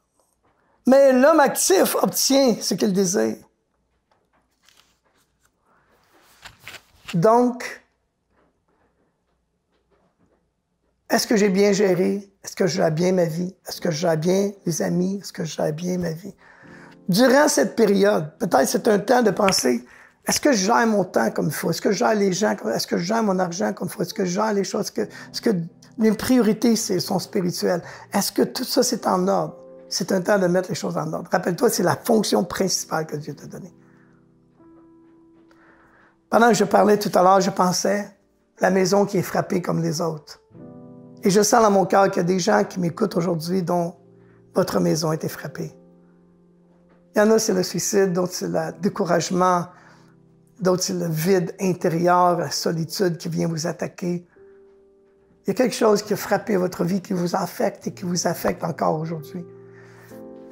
Speaker 1: mais l'homme actif obtient ce qu'il désire. Donc, Est-ce que j'ai bien géré? Est-ce que j'ai bien ma vie? Est-ce que j'ai bien les amis? Est-ce que j'ai bien ma vie? Durant cette période, peut-être c'est un temps de penser, est-ce que je mon temps comme il faut? Est-ce que je les gens? Est-ce que je mon argent comme il faut? Est-ce que je gère les choses? Est-ce que, que mes priorités sont spirituelles? Est-ce que tout ça, c'est en ordre? C'est un temps de mettre les choses en ordre. Rappelle-toi, c'est la fonction principale que Dieu t'a donnée. Pendant que je parlais tout à l'heure, je pensais la maison qui est frappée comme les autres. Et je sens dans mon cœur qu'il y a des gens qui m'écoutent aujourd'hui dont votre maison a été frappée. Il y en a, c'est le suicide, d'autres, c'est le découragement, d'autres, c'est le vide intérieur, la solitude qui vient vous attaquer. Il y a quelque chose qui a frappé votre vie, qui vous affecte et qui vous affecte encore aujourd'hui.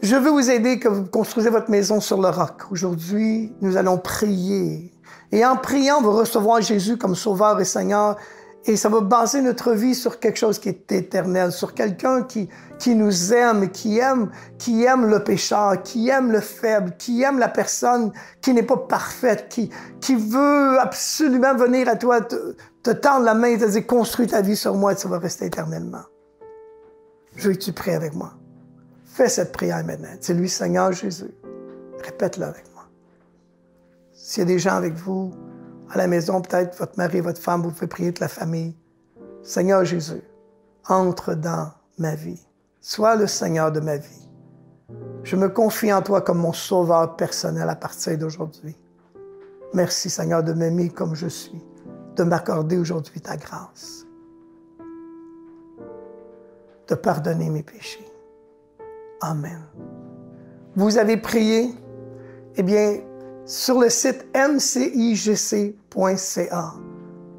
Speaker 1: Je veux vous aider que vous construisez votre maison sur le roc. Aujourd'hui, nous allons prier. Et en priant, vous recevoir Jésus comme Sauveur et Seigneur et ça va baser notre vie sur quelque chose qui est éternel, sur quelqu'un qui, nous aime, qui aime, qui aime le pécheur, qui aime le faible, qui aime la personne qui n'est pas parfaite, qui, qui veut absolument venir à toi, te, tendre la main et te dire construis ta vie sur moi et ça va rester éternellement. Je veux que tu pries avec moi. Fais cette prière maintenant. C'est lui Seigneur Jésus, répète le avec moi. S'il y a des gens avec vous, à la maison, peut-être votre mari, votre femme, vous pouvez prier de la famille. Seigneur Jésus, entre dans ma vie. Sois le Seigneur de ma vie. Je me confie en toi comme mon sauveur personnel à partir d'aujourd'hui. Merci Seigneur de m'aimer comme je suis, de m'accorder aujourd'hui ta grâce, de pardonner mes péchés. Amen. Vous avez prié? Eh bien, sur le site mcigc.ca.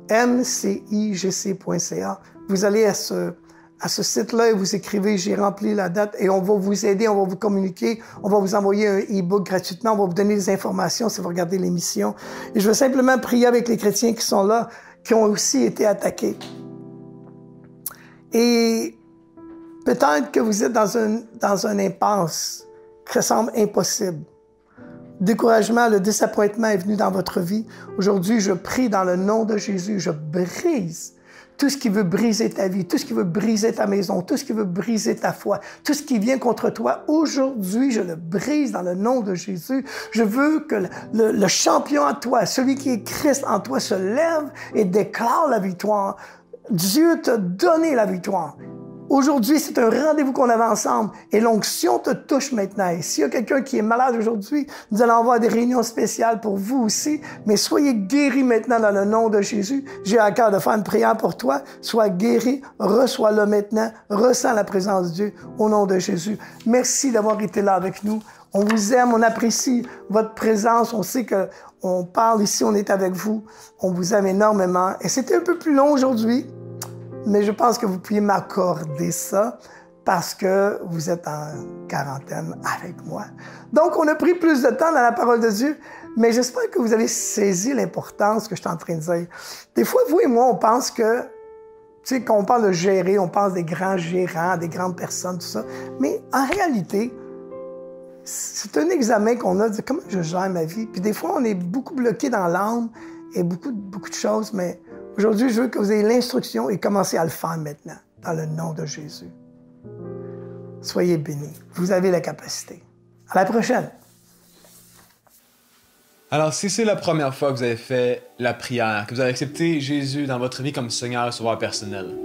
Speaker 1: mcigc.ca. Vous allez à ce, à ce site-là et vous écrivez J'ai rempli la date et on va vous aider, on va vous communiquer, on va vous envoyer un e-book gratuitement, on va vous donner des informations si vous regardez l'émission. Et je veux simplement prier avec les chrétiens qui sont là, qui ont aussi été attaqués. Et peut-être que vous êtes dans un, dans une impasse qui semble impossible découragement, le désappointement est venu dans votre vie, aujourd'hui, je prie dans le nom de Jésus, je brise tout ce qui veut briser ta vie, tout ce qui veut briser ta maison, tout ce qui veut briser ta foi, tout ce qui vient contre toi, aujourd'hui, je le brise dans le nom de Jésus. Je veux que le, champion en toi, celui qui est Christ en toi, se lève et déclare la victoire. Dieu t'a donné la victoire. Aujourd'hui, c'est un rendez-vous qu'on avait ensemble et l'onction te touche maintenant. Et s'il y a quelqu'un qui est malade aujourd'hui, nous allons avoir des réunions spéciales pour vous aussi, mais soyez guéri maintenant dans le nom de Jésus. J'ai à cœur de faire une prière pour toi. Sois guéri, reçois-le maintenant, ressens la présence de Dieu au nom de Jésus. Merci d'avoir été là avec nous. On vous aime, on apprécie votre présence. On sait que on parle ici, on est avec vous. On vous aime énormément. Et c'était un peu plus long aujourd'hui, mais je pense que vous pouvez m'accorder ça parce que vous êtes en quarantaine avec moi. Donc, on a pris plus de temps dans la parole de Dieu, mais j'espère que vous avez saisi l'importance que je suis en train de dire. Des fois, vous et moi, on pense que, tu sais, quand on parle de gérer, on pense des grands gérants, des grandes personnes, tout ça. Mais en réalité, c'est un examen qu'on a de comment je gère ma vie. Puis des fois, on est beaucoup bloqué dans l'âme et beaucoup, beaucoup de choses, mais Aujourd'hui, je veux que vous ayez l'instruction et commencez à le faire maintenant, dans le nom de Jésus. Soyez bénis. Vous avez la capacité. À la prochaine.
Speaker 2: Alors, si c'est la première fois que vous avez fait la prière, que vous avez accepté Jésus dans votre vie comme Seigneur et Sauveur personnel,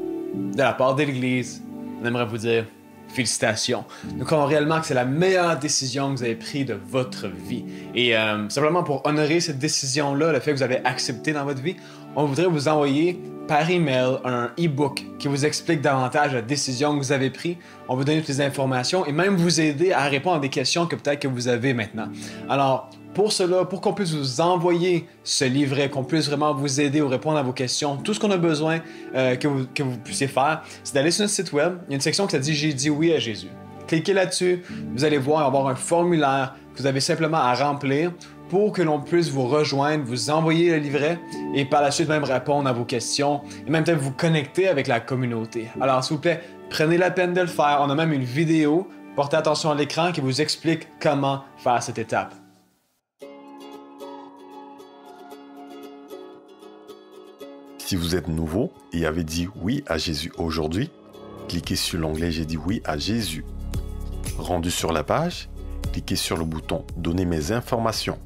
Speaker 2: de la part de l'Église, on aimerait vous dire félicitations. Nous croyons réellement que c'est la meilleure décision que vous avez prise de votre vie. Et euh, simplement pour honorer cette décision-là, le fait que vous avez accepté dans votre vie, on voudrait vous envoyer par email un e-book qui vous explique davantage la décision que vous avez prise. On vous donne toutes les informations et même vous aider à répondre à des questions que peut-être que vous avez maintenant. Alors, pour cela, pour qu'on puisse vous envoyer ce livret, qu'on puisse vraiment vous aider ou répondre à vos questions, tout ce qu'on a besoin euh, que, vous, puissiez faire, c'est d'aller sur notre site web. Il y a une section qui s'appelle dit J'ai dit oui à Jésus. Cliquez là-dessus, vous allez voir avoir un formulaire que vous avez simplement à remplir pour que l'on puisse vous rejoindre, vous envoyer le livret et par la suite même répondre à vos questions et même peut vous connecter avec la communauté. Alors s'il vous plaît, prenez la peine de le faire. On a même une vidéo, portez attention à l'écran, qui vous explique comment faire cette étape. Si vous êtes nouveau et avez dit oui à Jésus aujourd'hui, cliquez sur l'onglet J'ai dit oui à Jésus. Rendu sur la page, cliquez sur le bouton Donner mes informations.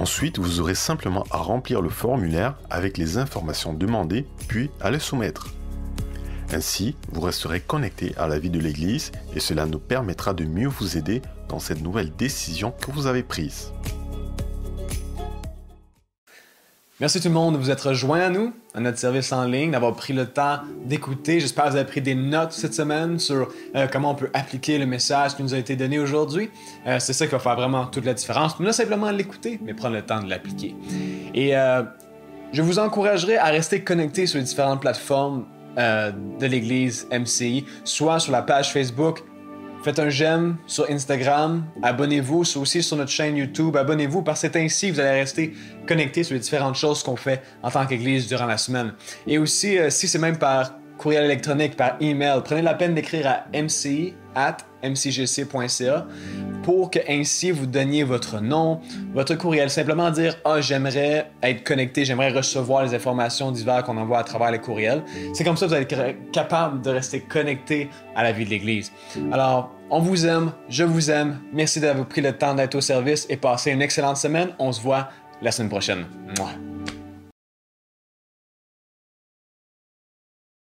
Speaker 2: Ensuite, vous aurez simplement à remplir le formulaire avec les informations demandées, puis à le soumettre. Ainsi, vous resterez connecté à la vie de l'Église et cela nous permettra de mieux vous aider dans cette nouvelle décision que vous avez prise. Merci tout le monde de vous être joint à nous à notre service en ligne, d'avoir pris le temps d'écouter. J'espère que vous avez pris des notes cette semaine sur euh, comment on peut appliquer le message qui nous a été donné aujourd'hui. Euh, c'est ça qui va faire vraiment toute la différence. Non simplement l'écouter, mais prendre le temps de l'appliquer. Et euh, je vous encouragerai à rester connecté sur les différentes plateformes de l'Église MCI, soit sur la page Facebook Faites un j'aime sur Instagram, abonnez-vous aussi sur notre chaîne YouTube, abonnez-vous parce que c'est ainsi que vous allez rester connecté sur les différentes choses qu'on fait en tant qu'Église durant la semaine. Et aussi, euh, si c'est même par courriel électronique, par email, prenez la peine d'écrire à mci.mcgc.ca pour que ainsi vous donniez votre nom, votre courriel. Simplement dire Ah, oh, j'aimerais être connecté, j'aimerais recevoir les informations divers qu'on envoie à travers les courriels. C'est comme ça que vous allez être capable de rester connecté à la vie de l'Église. Alors, on vous aime, je vous aime. Merci d'avoir pris le temps d'être au service et passez une excellente semaine. On se voit la semaine prochaine.